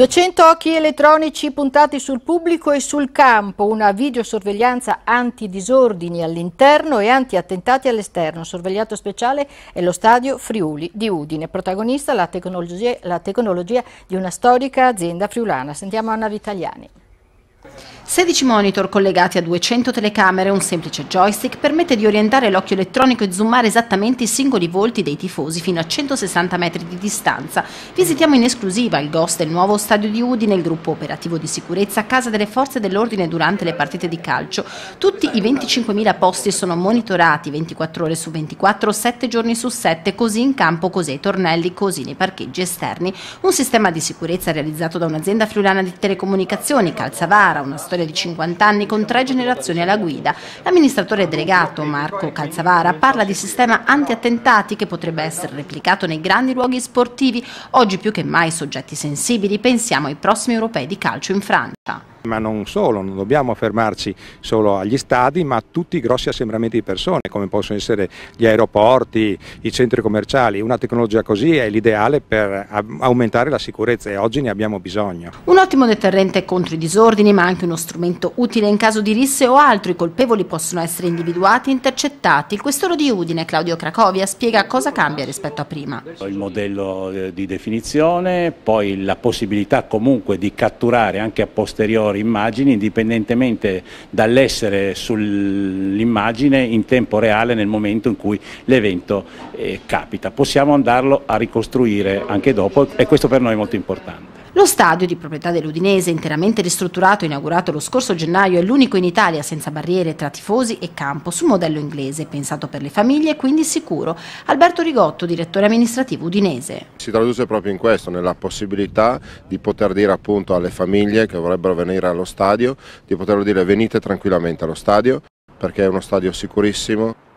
200 occhi elettronici puntati sul pubblico e sul campo, una videosorveglianza antidisordini all'interno e anti-attentati all'esterno. Sorvegliato speciale è lo stadio Friuli di Udine, protagonista la tecnologia, la tecnologia di una storica azienda friulana. Sentiamo Anna Vitagliani. 16 monitor collegati a 200 telecamere e un semplice joystick permette di orientare l'occhio elettronico e zoomare esattamente i singoli volti dei tifosi fino a 160 metri di distanza. Visitiamo in esclusiva il GOS del nuovo stadio di Udine, il gruppo operativo di sicurezza a casa delle forze dell'ordine durante le partite di calcio. Tutti i 25.000 posti sono monitorati 24 ore su 24, 7 giorni su 7, così in campo, così ai tornelli, così nei parcheggi esterni. Un sistema di sicurezza realizzato da un'azienda friulana di telecomunicazioni, Calzavara, una storia storia di 50 anni con tre generazioni alla guida. L'amministratore delegato Marco Calzavara parla di sistema antiattentati che potrebbe essere replicato nei grandi luoghi sportivi, oggi più che mai soggetti sensibili, pensiamo ai prossimi europei di calcio in Francia. Ma non solo, non dobbiamo fermarci solo agli stadi, ma a tutti i grossi assembramenti di persone, come possono essere gli aeroporti, i centri commerciali. Una tecnologia così è l'ideale per aumentare la sicurezza e oggi ne abbiamo bisogno. Un ottimo deterrente contro i disordini, ma anche uno strumento utile in caso di risse o altro. I colpevoli possono essere individuati e intercettati. Il questore di Udine, Claudio Cracovia, spiega cosa cambia rispetto a prima. Il modello eh, di definizione, poi la possibilità comunque di catturare anche a posteriori loro immagini indipendentemente dall'essere sull'immagine in tempo reale nel momento in cui l'evento eh, capita. Possiamo andarlo a ricostruire anche dopo e questo per noi è molto importante. Lo stadio di proprietà dell'Udinese, interamente ristrutturato e inaugurato lo scorso gennaio, è l'unico in Italia senza barriere tra tifosi e campo su modello inglese, pensato per le famiglie e quindi sicuro. Alberto Rigotto, direttore amministrativo udinese. Si traduce proprio in questo, nella possibilità di poter dire appunto alle famiglie che vorrebbero venire allo stadio, di poterlo dire venite tranquillamente allo stadio perché è uno stadio sicurissimo,